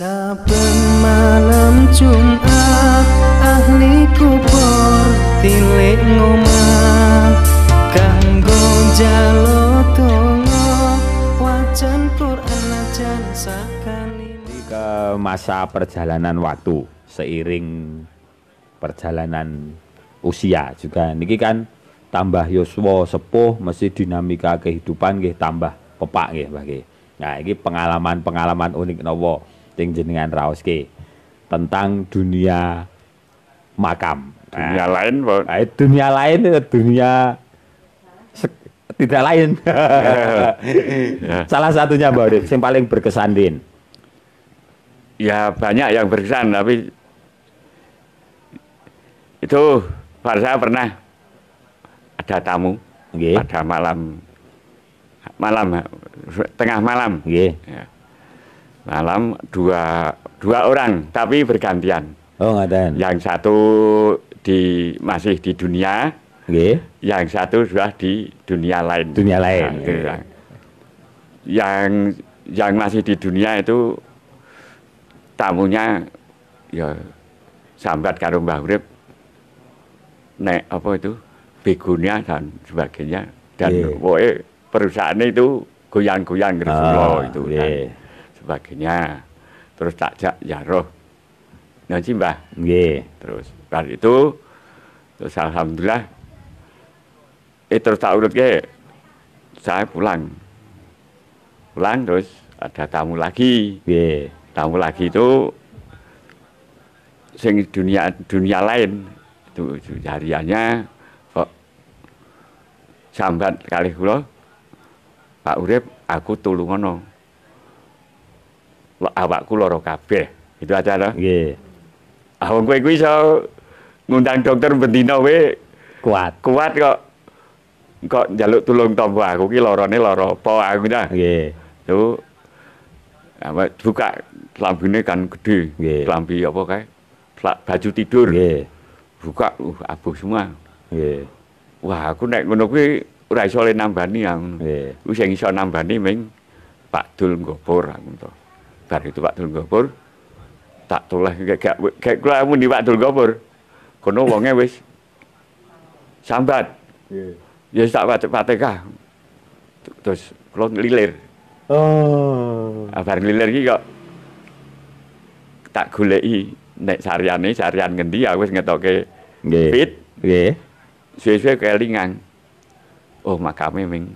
Saben malam Jumat ahli kubur tilik ngomah kanggo jalo tunggu wacan Quran ajan di ke masa perjalanan waktu seiring perjalanan usia juga niki kan tambah yoswo sepuh mesti dinamika kehidupan nggih tambah pepak bagi Nah, ini pengalaman-pengalaman unik nopo ting jenengan raoske tentang dunia makam. Dunia nah, lain, Pak. Eh, dunia lain eh, dunia tidak lain. Ya. Salah satunya Mbak yang paling berkesan Din. Ya banyak yang berkesan tapi itu Pak saya pernah ada tamu okay. pada malam malam tengah malam. Okay. Ya malam dua dua orang tapi bergantian. Oh Yang satu di masih di dunia, okay. yang satu sudah di dunia lain. Dunia lain. Nah, okay. yang, gitu. yang yang masih di dunia itu tamunya ya sambat karung bahurip nek apa itu begonia dan sebagainya dan yeah. perusahaan itu goyang-goyang Gresik -goyang, ah, itu yeah. kan sebagainya. Terus takjak jaroh. Nanti mbah, nggih. Terus bar itu terus alhamdulillah eh terus tak urut saya pulang. Pulang terus ada tamu lagi. Nggih. Tamu lagi itu sing dunia dunia lain itu hariannya kok sambat kali kulo Pak Urip aku tulungono awakku loro kabeh. Itu aja to. Nggih. Ah wong kowe kuwi iso ngundang dokter betina we kuat. Kuat kok. Kok njaluk tulung tombo aku ki lorone loro apa aku ta. Nggih. Yo apa buka lambine kan gede. Lambi apa kae? baju tidur. Nggih. Buka uh, abuh semua. Nggih. Wah, aku nek ngono kuwi ora iso le nambani yang Nggih. Ku sing iso nambani ming Pak Dul Gopor aku to. Akbar itu Pak Dul tak tulah kayak gak kula di Pak Dul kono wonge wis sambat iya. ya tak Fatihah terus kula lilir oh abar ah, lilir iki kok tak goleki nek sariane sarian ngendi aku ya wis ngetoke nggih fit nggih suwe-suwe kelingan oh makame ming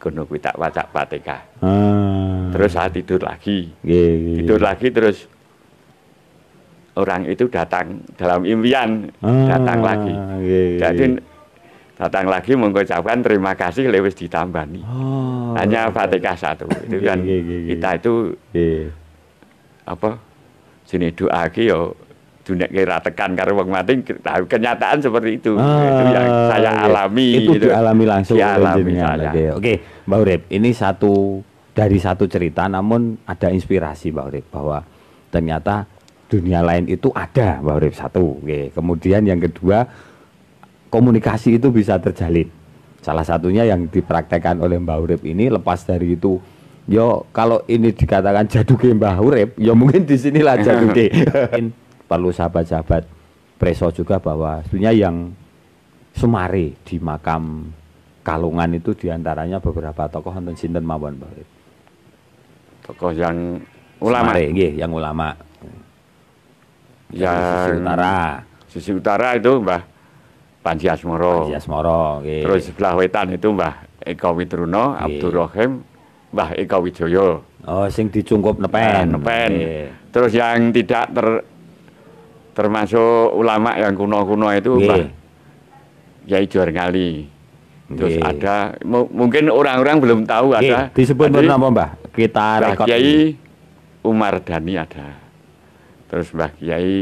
gono kuwi tak wacak Fatihah. Hmm. Ah. Terus saya tidur lagi. Tidur lagi terus orang itu datang dalam impian ah, datang lagi. Jadi datang lagi mengucapkan terima kasih lewis ditambani. Oh, Hanya Fatihah satu. Itu kan kita itu apa sini doa yo dunia kira tekan karena wong mati nah, kenyataan seperti itu ah, itu yang saya okay. Iya. alami itu gitu. dialami langsung alami saya. Oke. oke Mbak Urip ini satu dari satu cerita namun ada inspirasi Mbak Urip bahwa ternyata dunia lain itu ada Mbak Urip satu oke kemudian yang kedua komunikasi itu bisa terjalin salah satunya yang dipraktekkan oleh Mbak Urip ini lepas dari itu yo kalau ini dikatakan ke Mbah Urip yo mungkin di sinilah jadu jaduke perlu sahabat-sahabat preso juga bahwa sebenarnya yang Sumare di makam Kalungan itu diantaranya beberapa tokoh Anton Sinten mawon Tokoh yang ulama. Sumare, nggih, yang ulama. Yang Sisi Utara. Sisi Utara itu Mbah Panji Asmoro. Panji Asmoro, Terus sebelah wetan itu Mbah Eka Witruno, Abdurrahim, Mbah Eka Wijoyo. Oh, sing dicungkup nepen. Nah, nepen. Nge. Terus yang tidak ter termasuk ulama yang kuno-kuno itu yeah. yai Kiai Juar Ngali. Terus yeah. ada mungkin orang-orang belum tahu yeah. ada. Disebut nama Mbah? Kita rekod Kiai Umar Dani ada. Terus Mbah Kiai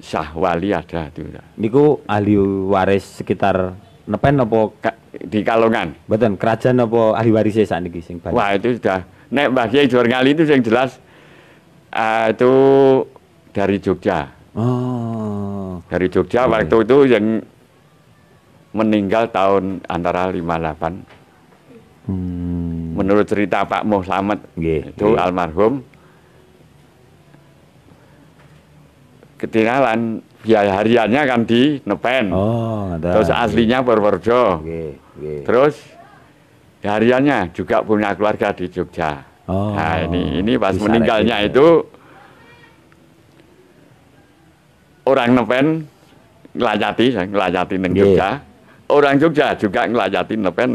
Syahwali ada itu. Niku ahli waris sekitar Nepen apa di Kalongan? Betul, kerajaan apa ahli warisnya saat ini? Wah itu sudah, nek Mbah Kiai Juar Ngali itu yang jelas uh, itu dari Jogja. Oh. Dari Jogja iya. waktu itu yang meninggal tahun antara 58. Hmm. Menurut cerita Pak Muhammad yeah, itu yeah. almarhum ketinggalan biaya hariannya kan di Nepen. Oh, Terus aslinya iya. Purworejo. Yeah, yeah. Terus hariannya juga punya keluarga di Jogja. Oh, nah, ini ini pas Bisa meninggalnya itu orang Nepen ngelajati, ngelajati neng Jogja. Yeah. Orang Jogja juga ngelayati Nepen,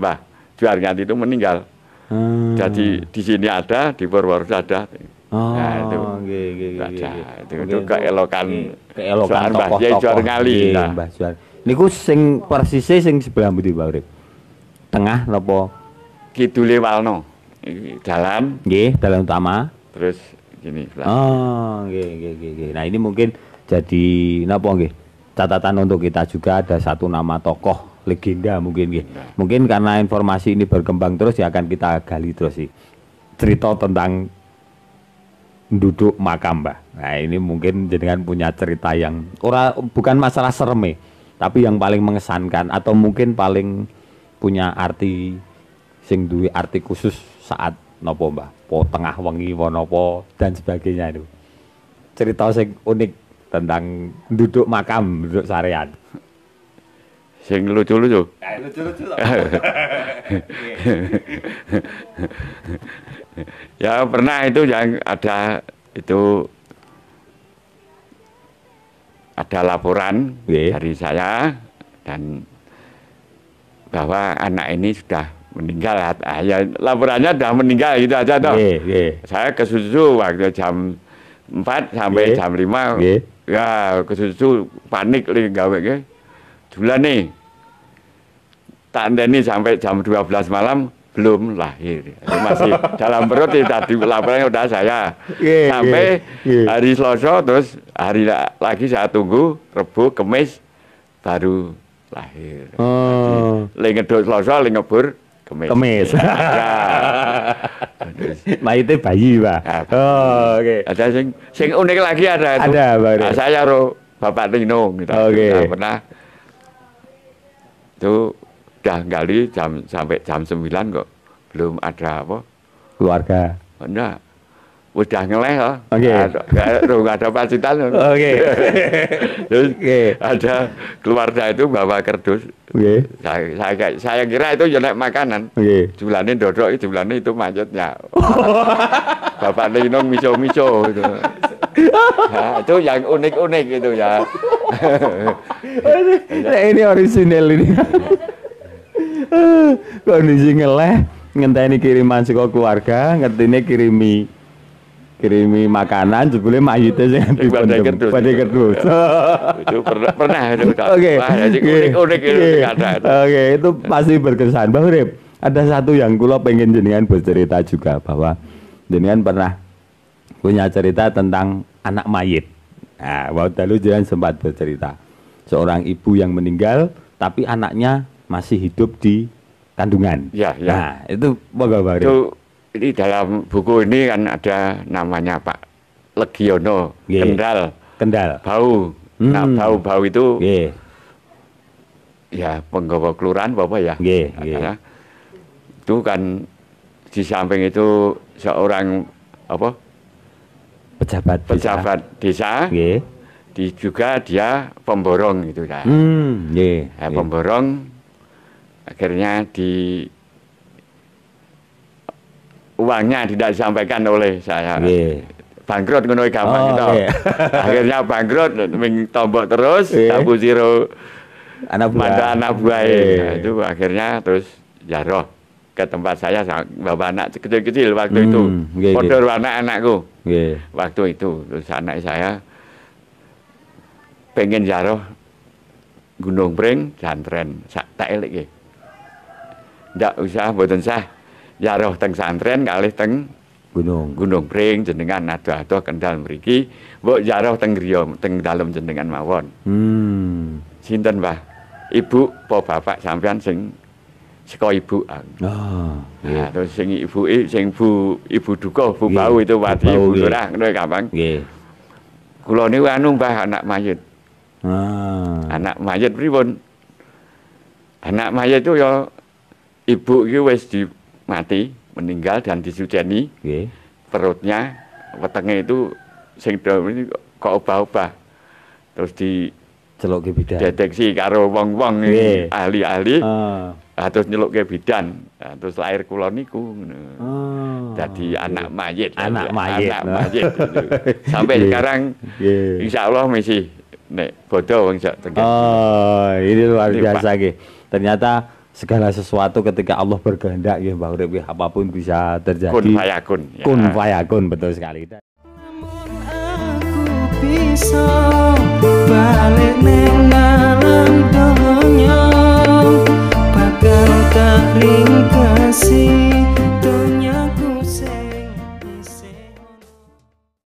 Mbah Nganti itu meninggal. Hmm. Jadi di sini ada, di Purworejo ada. Oh, nah, itu. Nggih, itu nggih. Itu, itu keelokan keelokan Mbah Kiai Juarngali. Nah. Mbah Juar. ku sing persisnya sing sebelah Budi Pak Tengah nopo Kidule Walno. Jalan. Nggih, dalan utama. Terus gini. Oh, nggih, nggih, nggih. Nah, ini mungkin jadi napa nggih catatan untuk kita juga ada satu nama tokoh legenda mungkin nggih. Nah. Mungkin karena informasi ini berkembang terus ya akan kita gali terus sih. Cerita tentang duduk makam mbah. Nah ini mungkin jenengan punya cerita yang ora bukan masalah sereme tapi yang paling mengesankan atau mungkin paling punya arti sing duwe arti khusus saat nopo mbah po tengah wengi wonopo dan sebagainya itu cerita sing unik tentang duduk makam, duduk sarean. Sing lucu-lucu. Eh, lucu-lucu ya pernah itu yang ada itu ada laporan yeah. dari saya dan bahwa anak ini sudah meninggal ah, ya laporannya sudah meninggal gitu aja toh yeah, yeah. saya kesusu waktu jam empat sampai yeah. jam lima. Iya. Ya, kesusu panik li gawe ke. nih. Tak ini sampai jam 12 malam belum lahir. Masih dalam perut ya, tadi laporannya udah saya. Yeah, sampai yeah, yeah. hari Selasa terus hari lagi saya tunggu Rebu, Kemis baru lahir. Oh. Lagi Selasa, lagi kemis. Kemis. itu ya. Mayite bayi, Pak. Ah, oh, oke. Okay. Ada sing sing unik lagi ada itu. Ada, Pak. Nah, saya ro Bapak Nino gitu. Oke. Okay. Nah, pernah itu udah gali jam sampai jam 9 kok belum ada apa keluarga. Enggak, udah ngeleh oh. Oke. Okay. Enggak ada pacitan. Oke. Okay. Terus okay. ada keluarga itu bawa kerdus. Oke. Okay. Saya, saya, saya kira itu jelek makanan. Oke. Okay. Jumlahnya dodok, jumlahnya itu macetnya. Bapak Nino miso-miso gitu. Nah, itu yang unik-unik gitu ya. Oh, ya. nah, ini original ini. Kondisi ngeleh, ngenteni kiriman sekolah keluarga, ngerti ini kirimi kirimi makanan jebule mayite sing dipendem badhe kerdus. Itu pernah pernah itu. Oke. Oke, itu pasti berkesan. Bang Rip, ada satu yang kula pengen jenengan bercerita juga bahwa jenengan pernah punya cerita tentang anak mayit. Nah, waktu dulu jenengan sempat bercerita seorang ibu yang meninggal tapi anaknya masih hidup di kandungan. Ya, ya. Nah, itu bagaimana? Itu ini dalam buku ini kan ada namanya Pak Legiono yeah. Kendal. Kendal. Bau. Nah, hmm. Nah, bau-bau itu yeah. ya penggawa kelurahan Bapak ya. Yeah, yeah. Itu kan di samping itu seorang apa? pejabat pejabat desa. desa yeah. Di juga dia pemborong itu hmm, ya. Hmm, yeah, yeah. pemborong akhirnya di uangnya tidak disampaikan oleh saya. Yeah. Bangkrut ngono gampang oh, kita. Gitu. Okay. Akhirnya bangkrut ming tombok terus yeah. tabu zero anak buah. anak buah yeah. itu akhirnya terus jaroh ya ke tempat saya bawa anak kecil-kecil waktu hmm, itu. Yeah, Kodor yeah. anak anakku. Yeah. Waktu itu terus anak saya pengen jaroh ya Gunung Breng jantren tak elek Tidak usah buatan saya ya roh teng santren kalih teng gunung gunung pring jenengan adoh-adoh kendal mriki mbok ya roh teng griya teng dalam jenengan mawon hmm sinten ibu po bapak sampean sing seko ibu ah oh, nah, terus sing i eh, sing bu ibu duko bu bau itu bati ibu lurah ngono gampang ya, nggih kula niku anu Mbah anak mayit ah anak mayit pripun anak mayit itu ya ibu iki wis di mati, meninggal dan disuceni. okay. Perutnya, wetenge itu sing kok ubah-ubah Terus di celuk ke bidan. Deteksi karo wong-wong ahli-ahli. Uh. Terus nyeluk ke bidan. Ah, terus lahir kula niku. uh. Jadi okay. anak mayit. Anak mayit. Anak mayit. Gitu. Sampai yeah. sekarang yeah. insya Allah masih nek bodoh wong sak Oh, ini luar biasa nggih. Ternyata segala sesuatu ketika Allah berkehendak ya Mbak Urip ya, apapun bisa terjadi. Kun fayakun. Ya. Kun fayakun betul sekali.